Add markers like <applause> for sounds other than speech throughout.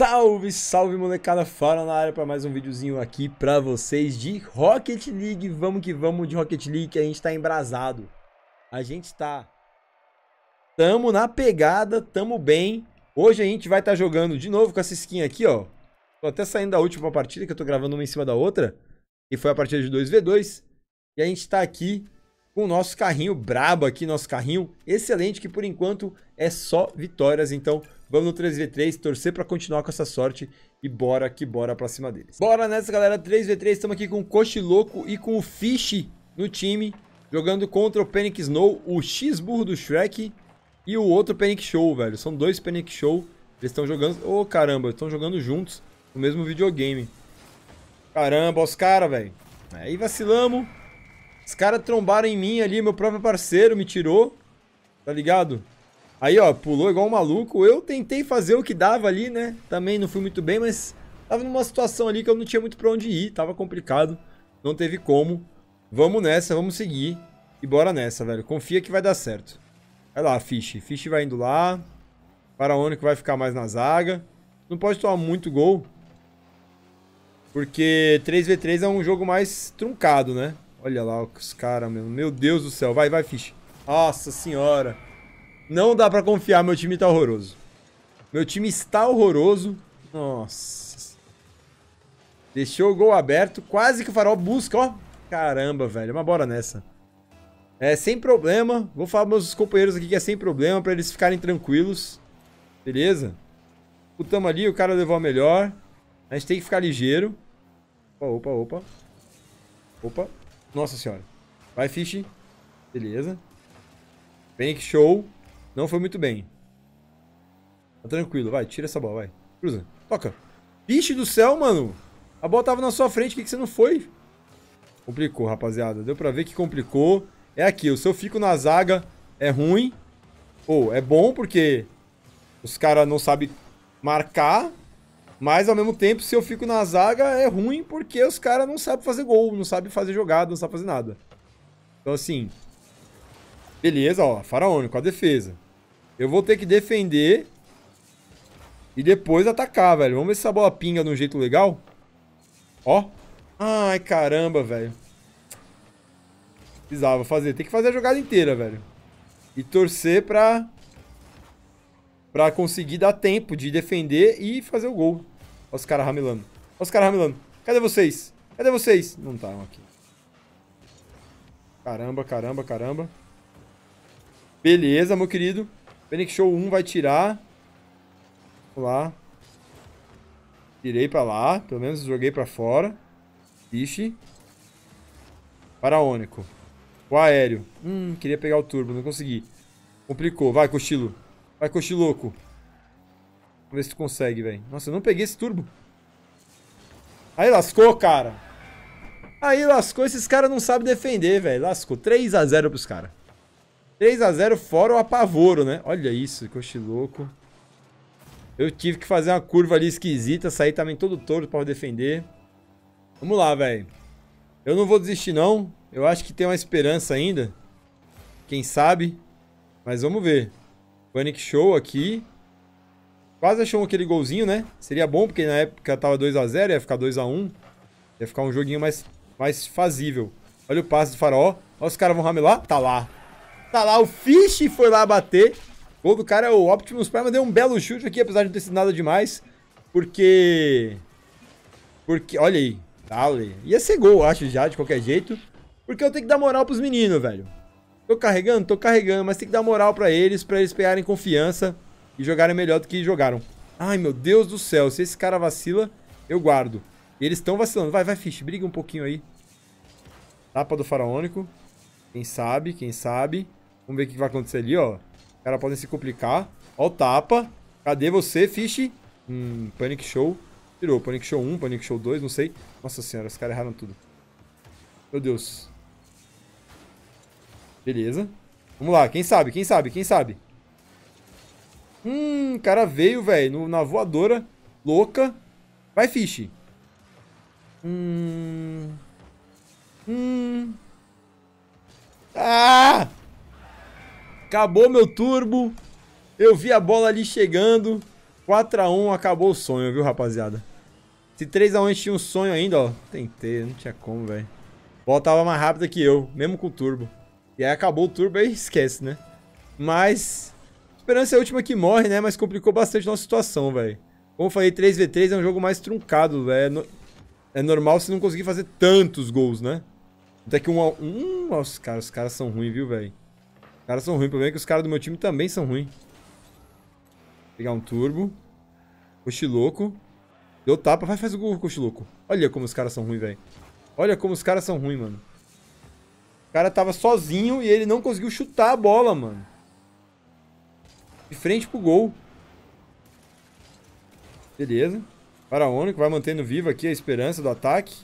Salve, salve molecada, fala na área para mais um videozinho aqui para vocês de Rocket League. Vamos que vamos de Rocket League, que a gente tá embrasado. A gente tá Tamo na pegada, tamo bem. Hoje a gente vai estar tá jogando de novo com essa skin aqui, ó. Tô até saindo da última partida que eu tô gravando uma em cima da outra, que foi a partida de 2v2. E a gente tá aqui com o nosso carrinho brabo aqui, nosso carrinho excelente que por enquanto é só vitórias. Então vamos no 3v3, torcer para continuar com essa sorte e bora que bora pra cima deles. Bora nessa, galera. 3v3, estamos aqui com o coche Louco e com o Fish no time, jogando contra o Panic Snow, o X-Burro do Shrek e o outro Panic Show, velho. São dois Panic Show, eles estão jogando... Ô, oh, caramba, estão jogando juntos no mesmo videogame. Caramba, os caras, velho. Aí vacilamos. Os caras trombaram em mim ali, meu próprio parceiro me tirou, tá ligado? Aí, ó, pulou igual um maluco. Eu tentei fazer o que dava ali, né? Também não fui muito bem, mas tava numa situação ali que eu não tinha muito pra onde ir. Tava complicado. Não teve como. Vamos nessa, vamos seguir. E bora nessa, velho. Confia que vai dar certo. Vai lá, Fish. Fish vai indo lá. que vai ficar mais na zaga. Não pode tomar muito gol. Porque 3v3 é um jogo mais truncado, né? Olha lá os caras, meu. Meu Deus do céu. Vai, vai, Fish. Nossa senhora. Não dá pra confiar, meu time tá horroroso. Meu time está horroroso. Nossa. Deixou o gol aberto. Quase que o farol busca, ó. Caramba, velho. Mas bora nessa. É sem problema. Vou falar pros meus companheiros aqui que é sem problema pra eles ficarem tranquilos. Beleza? Putamos ali, o cara levou a melhor. A gente tem que ficar ligeiro. Opa, opa, opa. Opa. Nossa senhora. Vai, Fish. Beleza. Bank show. Não foi muito bem. Tá tranquilo, vai, tira essa bola, vai. Cruza, toca. Vixe do céu, mano. A bola tava na sua frente, o que, que você não foi? Complicou, rapaziada. Deu pra ver que complicou. É aquilo, se eu fico na zaga, é ruim. Ou oh, é bom porque os caras não sabem marcar. Mas, ao mesmo tempo, se eu fico na zaga, é ruim porque os caras não sabem fazer gol, não sabem fazer jogada, não sabem fazer nada. Então, assim... Beleza, ó. Faraônico, a defesa. Eu vou ter que defender e depois atacar, velho. Vamos ver se essa bola pinga de um jeito legal. Ó. Ai, caramba, velho. Precisava fazer. Tem que fazer a jogada inteira, velho. E torcer pra... Pra conseguir dar tempo de defender e fazer o gol. Olha os caras ramelando. Olha os caras ramelando. Cadê vocês? Cadê vocês? Não estavam tá, aqui. Caramba, caramba, caramba. Beleza, meu querido. Panic Show 1 vai tirar. Vamos lá. Tirei pra lá. Pelo menos joguei pra fora. Ixi. Paraônico. O aéreo. Hum, queria pegar o turbo. Não consegui. Complicou. Vai, cochilo. Vai, cochiloco. Vamos ver se tu consegue, velho. Nossa, eu não peguei esse turbo. Aí lascou, cara. Aí lascou. Esses caras não sabem defender, velho. Lascou. 3x0 pros caras. 3x0 fora o apavoro, né? Olha isso, coche louco. Eu tive que fazer uma curva ali esquisita, sair também todo torto para defender. Vamos lá, velho. Eu não vou desistir, não. Eu acho que tem uma esperança ainda. Quem sabe? Mas vamos ver. Panic Show aqui. Quase achou aquele golzinho, né? Seria bom, porque na época tava 2x0, ia ficar 2x1. Ia ficar um joguinho mais, mais fazível. Olha o passe do farol. Olha os caras vão ramelar. Tá lá. Tá lá, o Fish foi lá bater. O gol do cara é o Optimus Prime, deu um belo chute aqui, apesar de não ter sido nada demais. Porque... Porque, olha aí, Dale. Ia ser gol, acho já, de qualquer jeito. Porque eu tenho que dar moral pros meninos, velho. Tô carregando? Tô carregando, mas tem que dar moral pra eles, pra eles pegarem confiança e jogarem melhor do que jogaram. Ai, meu Deus do céu, se esse cara vacila, eu guardo. E eles estão vacilando. Vai, vai, Fish, briga um pouquinho aí. Tapa do faraônico. Quem sabe, quem sabe. Vamos ver o que vai acontecer ali, ó. Os caras podem se complicar. Ó o tapa. Cadê você, Fish? Hum, Panic Show. Tirou. Panic Show 1, Panic Show 2, não sei. Nossa senhora, os caras erraram tudo. Meu Deus. Beleza. Vamos lá, quem sabe, quem sabe, quem sabe. Hum, o cara veio, velho, na voadora. Louca. Vai, Fish. Hum... Hum... Ah! Acabou meu turbo. Eu vi a bola ali chegando. 4x1, acabou o sonho, viu, rapaziada? Se 3x1 tinha um sonho ainda, ó. Tentei, não tinha como, velho. Bola tava mais rápida que eu, mesmo com o turbo. E aí acabou o turbo, aí <laughs> esquece, né? Mas... Esperança é a última que morre, né? Mas complicou bastante nossa situação, velho. Como eu falei, 3v3 é um jogo mais truncado, velho. É, no... é normal se não conseguir fazer tantos gols, né? Até que um a um... Nossa, cara, os caras são ruins, viu, velho? caras são ruins. O problema é que os caras do meu time também são ruins. Pegar um turbo. Cochiloco. Deu tapa. Vai, faz o gol, Cochiloco. Olha como os caras são ruins, velho. Olha como os caras são ruins, mano. O cara tava sozinho e ele não conseguiu chutar a bola, mano. De frente pro gol. Beleza. Para único vai mantendo viva aqui a esperança do ataque.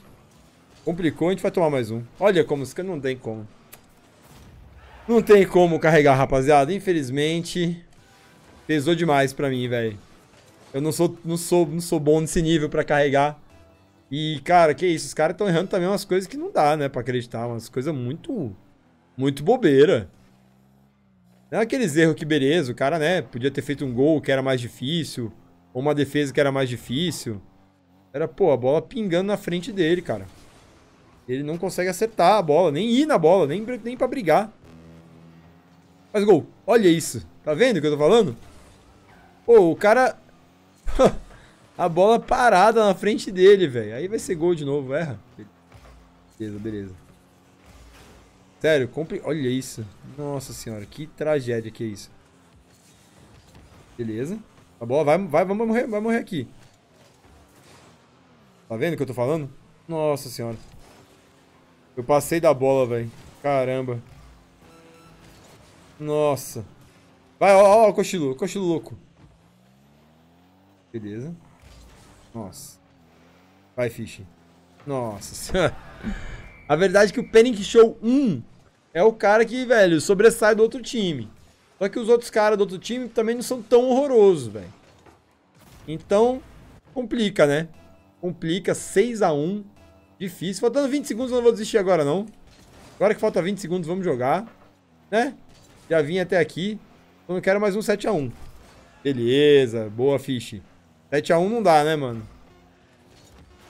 Complicou, a gente vai tomar mais um. Olha como os caras não tem como. Não tem como carregar, rapaziada. Infelizmente, pesou demais pra mim, velho. Eu não sou, não, sou, não sou bom nesse nível pra carregar. E, cara, que isso. Os caras estão errando também umas coisas que não dá, né? Pra acreditar. Umas coisas muito... Muito bobeira. Não é aqueles erros que, beleza, o cara, né? Podia ter feito um gol que era mais difícil. Ou uma defesa que era mais difícil. Era, pô, a bola pingando na frente dele, cara. Ele não consegue acertar a bola. Nem ir na bola. Nem, nem pra brigar. Faz gol. Olha isso. Tá vendo o que eu tô falando? Pô, o cara... <laughs> a bola parada na frente dele, velho. Aí vai ser gol de novo, erra. Beleza, beleza. Sério, compre... Olha isso. Nossa senhora, que tragédia que é isso. Beleza. A bola vai, vai, vai, morrer, vai morrer aqui. Tá vendo o que eu tô falando? Nossa senhora. Eu passei da bola, velho. Caramba. Nossa. Vai, ó, ó, cochilo, cochilo louco. Beleza. Nossa. Vai, Fish. Nossa senhora. <laughs> A verdade é que o Panic Show 1 é o cara que, velho, sobressai do outro time. Só que os outros caras do outro time também não são tão horrorosos, velho. Então, complica, né? Complica. 6x1. Difícil. Faltando 20 segundos, eu não vou desistir agora, não. Agora que falta 20 segundos, vamos jogar. Né? Já vim até aqui. Eu não quero mais um 7x1. Beleza, boa, Fish. 7x1 não dá, né, mano?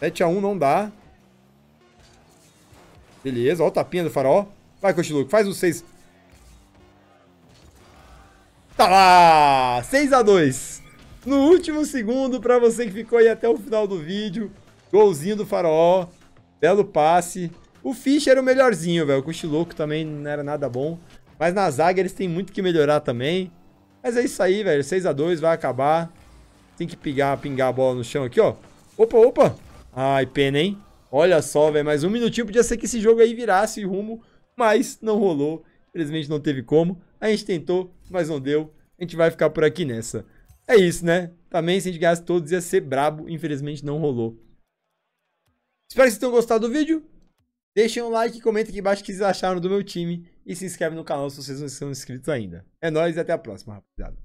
7x1 não dá. Beleza, ó o tapinha do farol. Vai, Coach faz o 6. Tá lá! 6x2. No último segundo, pra você que ficou aí até o final do vídeo. Golzinho do farol. Belo passe. O Fish era o melhorzinho, velho. O Coach também não era nada bom. Mas na zaga eles têm muito que melhorar também. Mas é isso aí, velho. 6x2 vai acabar. Tem que pingar, pingar a bola no chão aqui, ó. Opa, opa. Ai, pena, hein? Olha só, velho. Mais um minutinho. Podia ser que esse jogo aí virasse rumo, mas não rolou. Infelizmente não teve como. A gente tentou, mas não deu. A gente vai ficar por aqui nessa. É isso, né? Também se a gente ganhasse todos ia ser brabo. Infelizmente não rolou. Espero que vocês tenham gostado do vídeo. Deixem um like, comentem aqui embaixo o que vocês acharam do meu time. E se inscreve no canal se vocês não são inscritos ainda. É nóis e até a próxima, rapaziada.